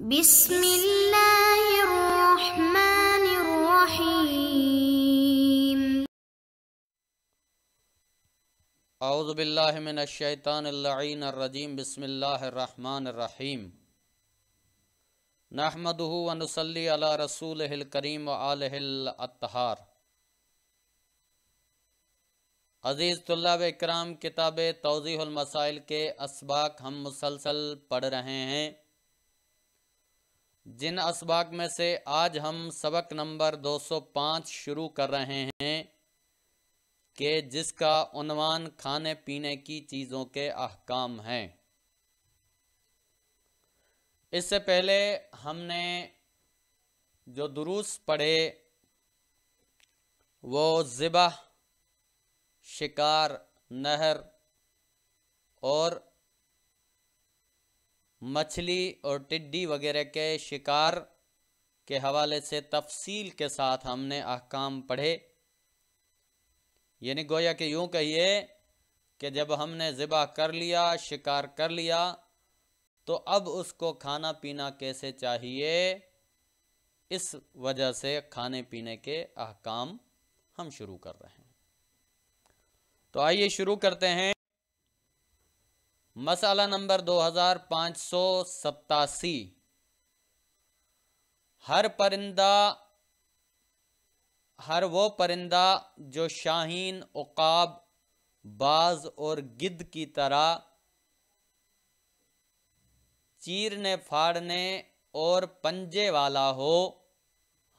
बिस्मिल्लाहिर्रहमानिर्रहीम अऊज़ु रहीम नहमदुहु व नुसल्ली अला रसूलिल करीम व आलिहिल अत्हार अज़ीज़ तुल्लाब इकराम किताब तोज़ीहुल मसाइल के असबाक हम मुसलसल पढ़ रहे हैं जिन इसबाक में से आज हम सबक नंबर 205 शुरू कर रहे हैं कि जिसका उनवान खाने पीने की चीज़ों के अहकाम हैं इससे पहले हमने जो दुरुस पढ़े वो ज़िबा शिकार नहर और मछली और टिड्डी वगैरह के शिकार के हवाले से तफसील के साथ हमने अहकाम पढ़े यानी गोया के यूँ कहिए कि जब हमने ज़िबा कर लिया शिकार कर लिया तो अब उसको खाना पीना कैसे चाहिए इस वजह से खाने पीने के अहकाम हम शुरू कर रहे हैं तो आइए शुरू करते हैं मसाला नंबर दो हजार पांच सौ सतासी हर परिंदा हर वो परिंदा जो शाहीन उकाब बाज और गिद्ध की तरह चीरने फाड़ने और पंजे वाला हो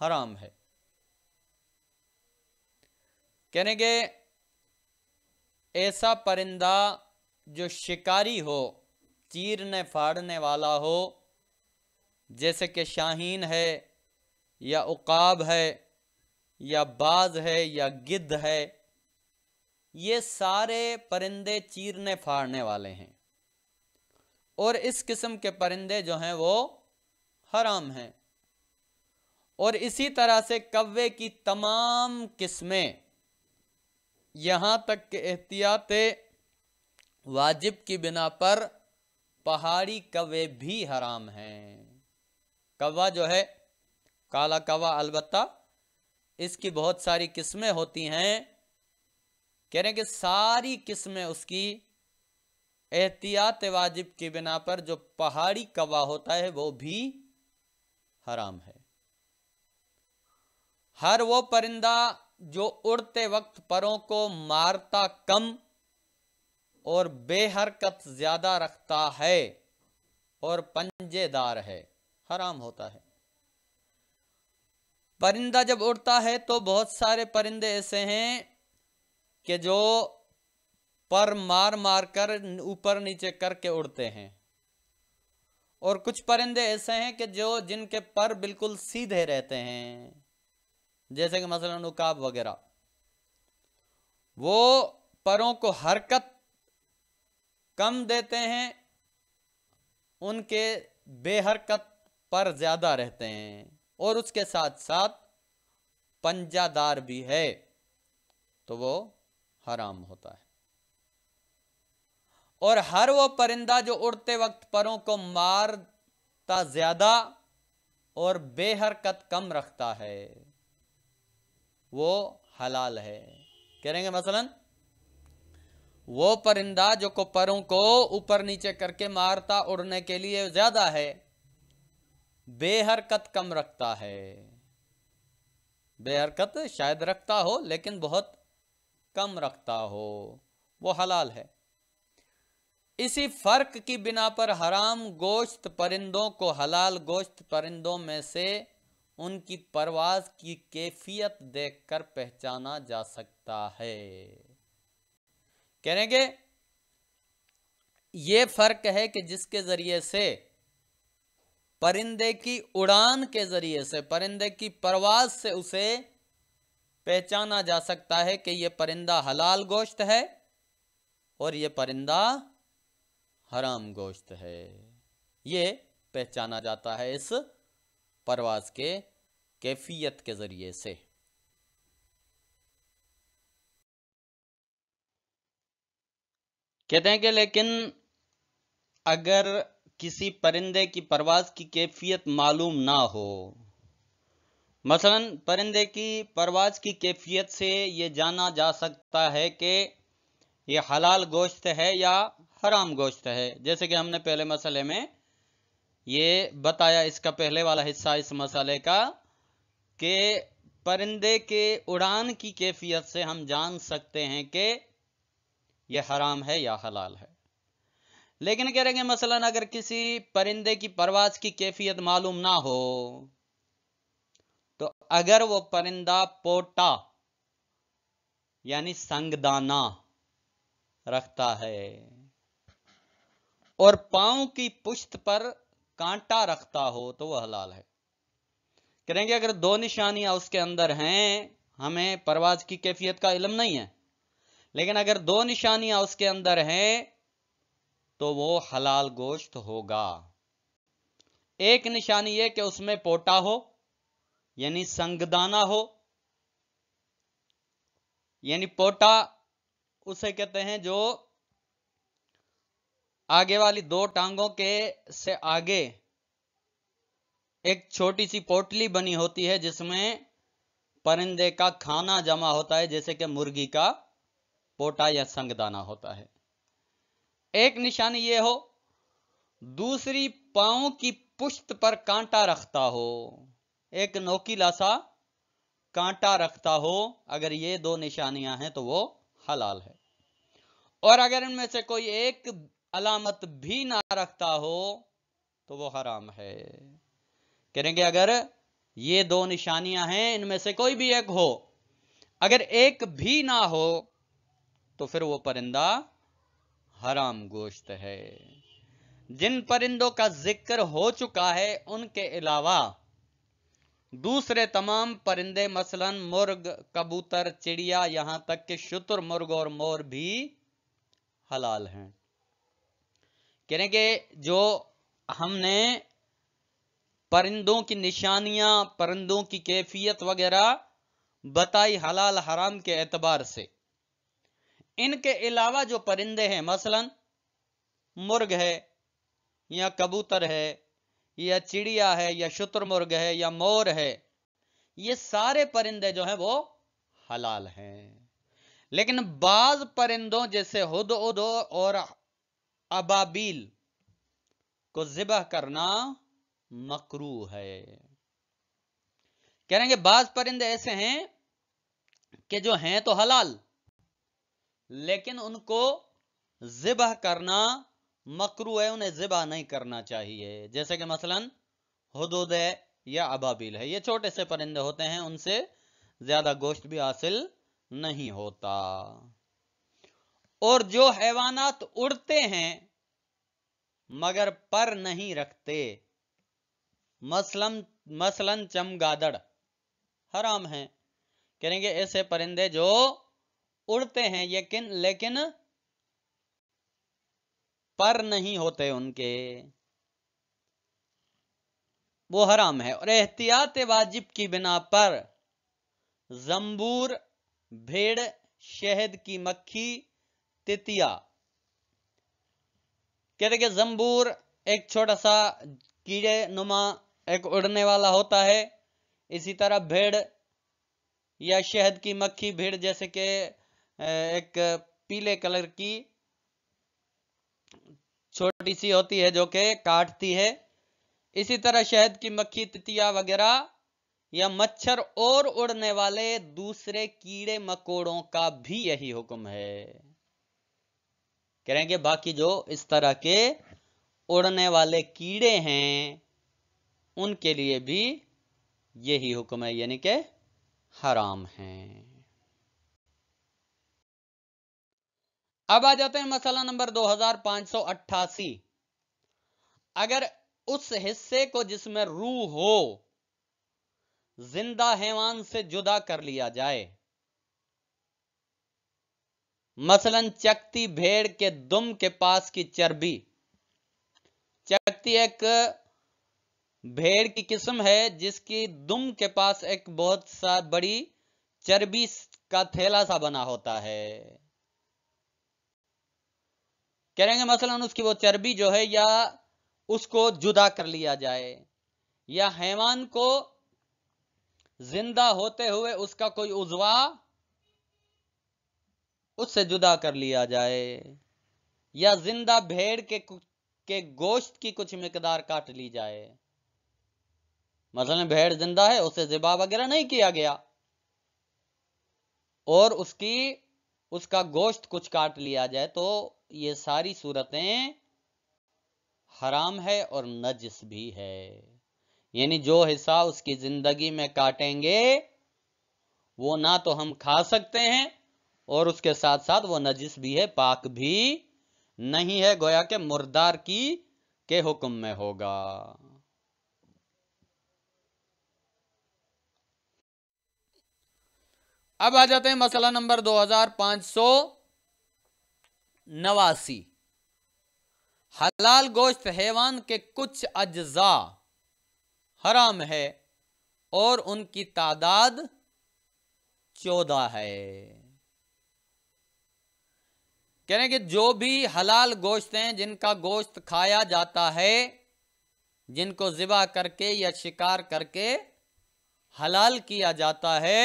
हराम है कहने के ऐसा परिंदा जो शिकारी हो चीरने फाड़ने वाला हो जैसे कि शाहीन है या उकाब है या बाज है या गिद्ध है ये सारे परिंदे चीरने फाड़ने वाले हैं और इस किस्म के परिंदे जो हैं वो हराम हैं और इसी तरह से कव्वे की तमाम किस्में यहाँ तक के एहतियात वाजिब की बिना पर पहाड़ी कवे भी हराम हैं कवा जो है काला कवा अलबत्ता इसकी बहुत सारी किस्में होती हैं कह रहे हैं कि सारी किस्में उसकी एहतियात वाजिब की बिना पर जो पहाड़ी कवा होता है वो भी हराम है हर वो परिंदा जो उड़ते वक्त परों को मारता कम और बेहरकत ज़्यादा रखता है और पंजेदार है हराम होता है परिंदा जब उड़ता है तो बहुत सारे परिंदे ऐसे हैं कि जो पर मार मार कर ऊपर नीचे करके उड़ते हैं और कुछ परिंदे ऐसे हैं कि जो जिनके पर बिल्कुल सीधे रहते हैं जैसे कि मसलन उकाब वगैरह वो परों को हरकत कम देते हैं उनके बेहरकत पर ज़्यादा रहते हैं और उसके साथ साथ पंजादार भी है तो वो हराम होता है और हर वो परिंदा जो उड़ते वक्त परों को मारता ज़्यादा और बेहरकत कम रखता है वो हलाल है कह रहे हैं मसलन वो परिंदा जो को परों को ऊपर नीचे करके मारता उड़ने के लिए ज्यादा है बेहरकत कम रखता है बेहरकत शायद रखता हो लेकिन बहुत कम रखता हो वो हलाल है इसी फर्क की बिना पर हराम गोश्त परिंदों को हलाल गोश्त परिंदों में से उनकी परवाज की कैफियत देखकर पहचाना जा सकता है कह रहे कि ये फर्क है कि जिसके जरिए से परिंदे की उड़ान के जरिए से परिंदे की परवाज से उसे पहचाना जा सकता है कि यह परिंदा हलाल गोश्त है और यह परिंदा हराम गोश्त है यह पहचाना जाता है इस परवाज के कैफियत के ज़रिए से कहते हैं कि लेकिन अगर किसी परिंदे की परवाज की कैफियत मालूम ना हो मसलन परिंदे की परवाज की कैफियत से ये जाना जा सकता है कि ये हलाल गोश्त है या हराम गोश्त है जैसे कि हमने पहले मसले में ये बताया इसका पहले वाला हिस्सा इस मसले का कि परिंदे के उड़ान की कैफियत से हम जान सकते हैं कि ये हराम है या हलाल है लेकिन कह रहे हैं मसलन अगर किसी परिंदे की परवाज की कैफियत मालूम ना हो तो अगर वो परिंदा पोटा यानी संगदाना रखता है और पांव की पुश्त पर कांटा रखता हो तो वह हलाल है करेंगे अगर दो निशानियां उसके अंदर हैं हमें परवाज की कैफियत का इलम नहीं है लेकिन अगर दो निशानियां उसके अंदर हैं तो वो हलाल गोश्त होगा एक निशानी ये कि उसमें पोटा हो यानी संगदाना हो यानी पोटा उसे कहते हैं जो आगे वाली दो टांगों के से आगे एक छोटी सी पोटली बनी होती है जिसमें परिंदे का खाना जमा होता है जैसे कि मुर्गी का पोटा या संगदाना होता है एक निशानी ये हो दूसरी पाओ की पुश्त पर कांटा रखता हो एक नोकीला सा कांटा रखता हो अगर ये दो निशानियां हैं तो वो हलाल है और अगर इनमें से कोई एक अलामत भी ना रखता हो तो वो हराम है कहेंगे अगर ये दो निशानियां हैं इनमें से कोई भी एक हो अगर एक भी ना हो तो फिर वो परिंदा हराम गोश्त है जिन परिंदों का जिक्र हो चुका है उनके अलावा दूसरे तमाम परिंदे मसलन मुर्ग कबूतर चिड़िया यहां तक कि शुतुर मुर्ग और मोर भी हलाल हैं कह रहे कि जो हमने परिंदों की निशानियां परिंदों की कैफियत वगैरह बताई हलाल हराम के एतबार से इनके अलावा जो परिंदे हैं मसलन मुर्ग है या कबूतर है या चिड़िया है या शुतुरमुर्ग है या मोर है ये सारे परिंदे जो हैं वो हलाल हैं लेकिन बाज परिंदों जैसे हद उदो और अबाबील को जिबह करना मकरू है कह रहे हैं बाज परिंदे ऐसे हैं कि जो हैं तो हलाल लेकिन उनको ज़िबह करना मकरू है उन्हें ज़िबा नहीं करना चाहिए जैसे कि मसलन हदूद या अबाबिल है ये छोटे से परिंदे होते हैं उनसे ज़्यादा गोश्त भी हासिल नहीं होता और जो हैवानात उड़ते हैं मगर पर नहीं रखते मसलन मसलन चमगादड़ हराम है कहेंगे ऐसे परिंदे जो उड़ते हैं यकीन लेकिन पर नहीं होते उनके वो हराम है और एहतियात वाजिब की बिना पर जम्बूर भेड़ शहद की मक्खी तितिया कहते कि जंबूर एक छोटा सा कीड़े नुमा एक उड़ने वाला होता है इसी तरह भेड़ या शहद की मक्खी भेड़ जैसे कि एक पीले कलर की छोटी सी होती है जो कि काटती है इसी तरह शहद की मक्खी तितिया वगैरह या मच्छर और उड़ने वाले दूसरे कीड़े मकोड़ों का भी यही हुक्म है करेंगे बाकी जो इस तरह के उड़ने वाले कीड़े हैं उनके लिए भी यही हुक्म है यानी के हराम हैं अब आ जाते हैं मसला नंबर 2588 अगर उस हिस्से को जिसमें रूह हो जिंदा हैवान से जुदा कर लिया जाए मसलन चकती भेड़ के दुम के पास की चर्बी चकती एक भेड़ की किस्म है जिसकी दुम के पास एक बहुत सा बड़ी चर्बी का थैला सा बना होता है कह रहे हैं मसलन उसकी वो चर्बी जो है या उसको जुदा कर लिया जाए या हैवान को जिंदा होते हुए उसका कोई उजवा उससे जुदा कर लिया जाए या जिंदा भेड़ के के गोश्त की कुछ मकदार काट ली जाए मसलन भेड़ जिंदा है उसे जिबा वगैरह नहीं किया गया और उसकी उसका गोश्त कुछ काट लिया जाए तो ये सारी सूरतें हराम है और नजिस भी है यानी जो हिस्सा उसकी जिंदगी में काटेंगे वो ना तो हम खा सकते हैं और उसके साथ साथ वो नजिस भी है पाक भी नहीं है गोया के मुर्दार की के हुक्म में होगा अब आ जाते हैं मसला नंबर दो हजार पांच सौ नवासी हलाल गोश्त हैवान के कुछ अज्जा हराम है और उनकी तादाद चौदह है कह रहे हैं कि जो भी हलाल गोश्त हैं जिनका गोश्त खाया जाता है जिनको ज़िबा करके या शिकार करके हलाल किया जाता है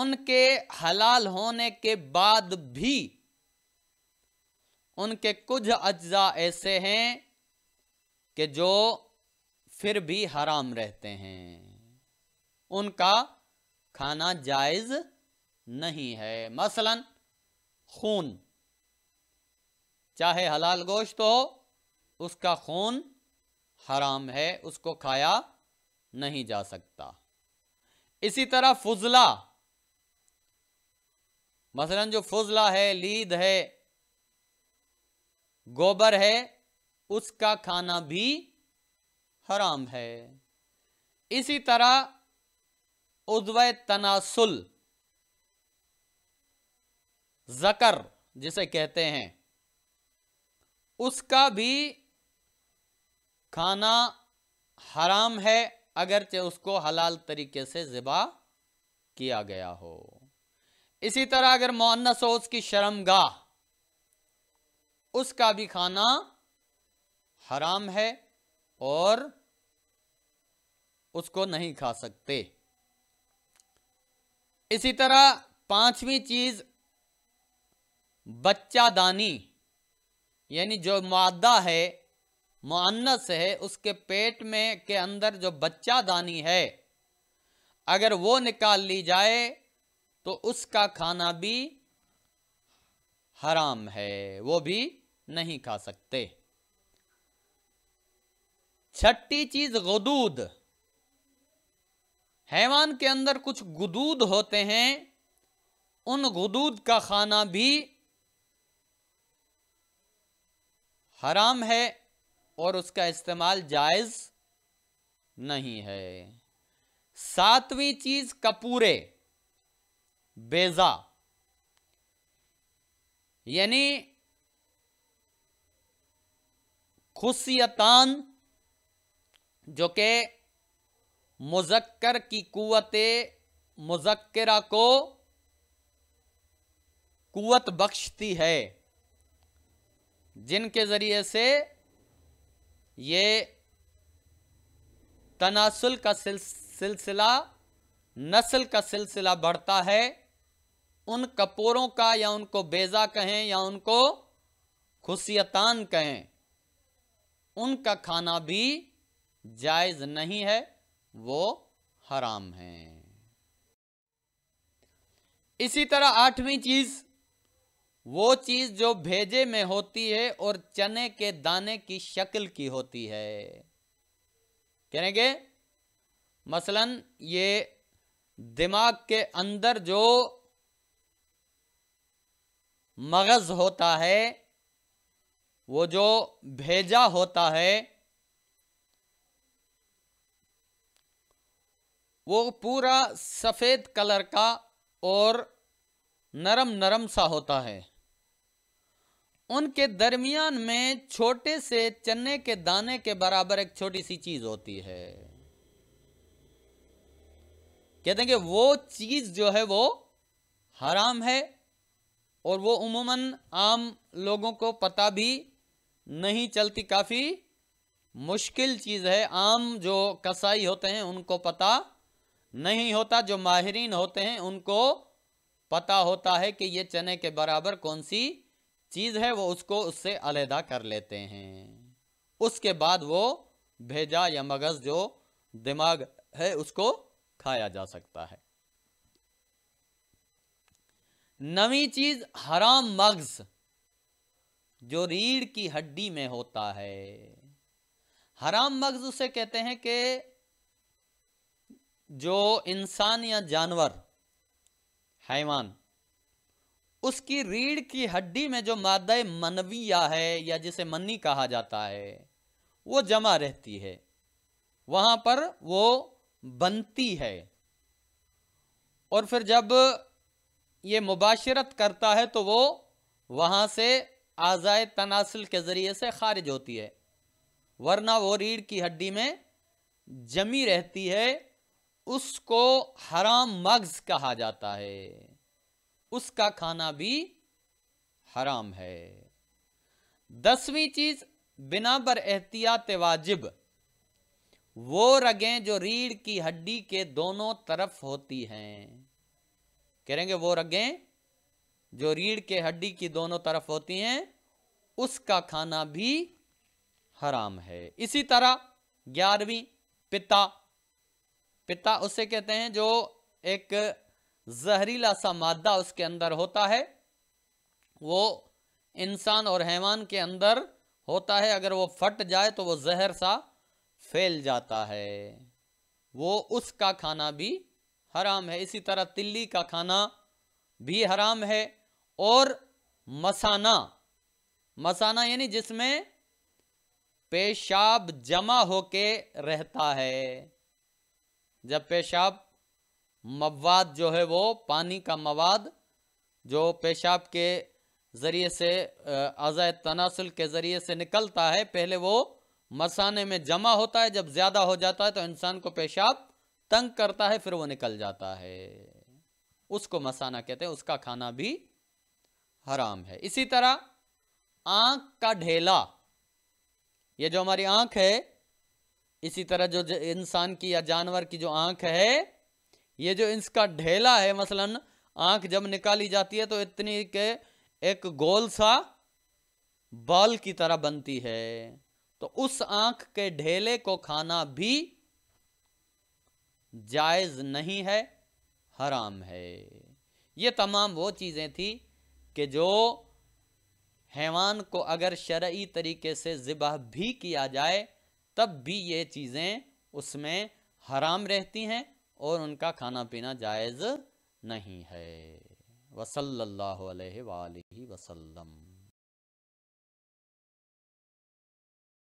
उनके हलाल होने के बाद भी उनके कुछ अज्जा ऐसे हैं कि जो फिर भी हराम रहते हैं उनका खाना जायज़ नहीं है मसलन खून चाहे हलाल गोश्त हो उसका खून हराम है उसको खाया नहीं जा सकता इसी तरह फुजला मसलन जो फजला है लीद है गोबर है उसका खाना भी हराम है इसी तरह उद्व तनासुल जकर जिसे कहते हैं उसका भी खाना हराम है अगरचे उसको हलाल तरीके से ज़िबा किया गया हो इसी तरह अगर मोन्नस हो उसकी शर्मगाह उसका भी खाना हराम है और उसको नहीं खा सकते इसी तरह पांचवी चीज बच्चा दानी यानी जो मादा है मुन्नस है उसके पेट में के अंदर जो बच्चा दानी है अगर वो निकाल ली जाए तो उसका खाना भी हराम है वो भी नहीं खा सकते छठी चीज गदूद हैवान के अंदर कुछ गुदूद होते हैं उन गुदूद का खाना भी हराम है और उसका इस्तेमाल जायज़ नहीं है सातवीं चीज़ कपूरे बेजा यानी खुशियतान जो कि मुजक्कर की कुत मुजक्रा को कुत बख्शती है जिनके ज़रिए से ये तनासल का सिलसिला नस्ल का सिलसिला बढ़ता है उन कपूरों का या उनको बेजा कहें या उनको खुशियतान कहें उनका खाना भी जायज नहीं है वो हराम है इसी तरह आठवीं चीज वो चीज जो भेजे में होती है और चने के दाने की शक्ल की होती है कहेंगे मसलन ये दिमाग के अंदर जो मगज़ होता है वो जो भेजा होता है वो पूरा सफ़ेद कलर का और नरम नरम सा होता है उनके दरमियान में छोटे से चने के दाने के बराबर एक छोटी सी चीज होती है कहते हैं कि वो चीज जो है वो हराम है और वो उमूमन आम लोगों को पता भी नहीं चलती काफ़ी मुश्किल चीज़ है आम जो कसाई होते हैं उनको पता नहीं होता जो माहरीन होते हैं उनको पता होता है कि ये चने के बराबर कौन सी चीज़ है वो उसको उससे अलहदा कर लेते हैं उसके बाद वो भेजा या मगज़ जो दिमाग है उसको खाया जा सकता है नवी चीज हराम मग्ज जो रीढ़ की हड्डी में होता है हराम मग्ज उसे कहते हैं कि जो इंसान या जानवर हैवान उसकी रीढ़ की हड्डी में जो मादा मनविया है या जिसे मन्नी कहा जाता है वो जमा रहती है वहां पर वो बनती है और फिर जब ये मुबाशरत करता है तो वो वहाँ से आज़ाए तनासिल के ज़रिए से खारिज होती है वरना वो रीढ़ की हड्डी में जमी रहती है उसको हराम मग्ज़ कहा जाता है उसका खाना भी हराम है दसवीं चीज़ बिना बर एहतियात वाजिब वो रगें जो रीढ़ की हड्डी के दोनों तरफ होती हैं करेंगे वो रगें जो रीढ़ के हड्डी की दोनों तरफ होती हैं उसका खाना भी हराम है इसी तरह ग्यारहवीं पिता पिता उसे कहते हैं जो एक जहरीला सा मादा उसके अंदर होता है वो इंसान और हैवान के अंदर होता है अगर वो फट जाए तो वो जहर सा फैल जाता है वो उसका खाना भी हराम है इसी तरह तिल्ली का खाना भी हराम है और मसाना मसाना यानी जिसमें पेशाब जमा होके रहता है जब पेशाब मवाद जो है वो पानी का मवाद जो पेशाब के ज़रिए से अजय तनासुल के ज़रिए से निकलता है पहले वो मसाने में जमा होता है जब ज़्यादा हो जाता है तो इंसान को पेशाब तंग करता है फिर वो निकल जाता है उसको मसाना कहते हैं उसका खाना भी हराम है इसी तरह आंख का ढेला ये जो हमारी आंख है इसी तरह जो इंसान की या जानवर की जो आंख है ये जो इसका ढेला है मसलन आंख जब निकाली जाती है तो इतनी के एक गोल सा बॉल की तरह बनती है तो उस आंख के ढेले को खाना भी जायज़ नहीं है हराम है ये तमाम वो चीज़ें थी कि जो हैवान को अगर शरय तरीके से ज़िबह भी किया जाए तब भी ये चीज़ें उसमें हराम रहती हैं और उनका खाना पीना जायज़ नहीं है अलैहि वसल्लम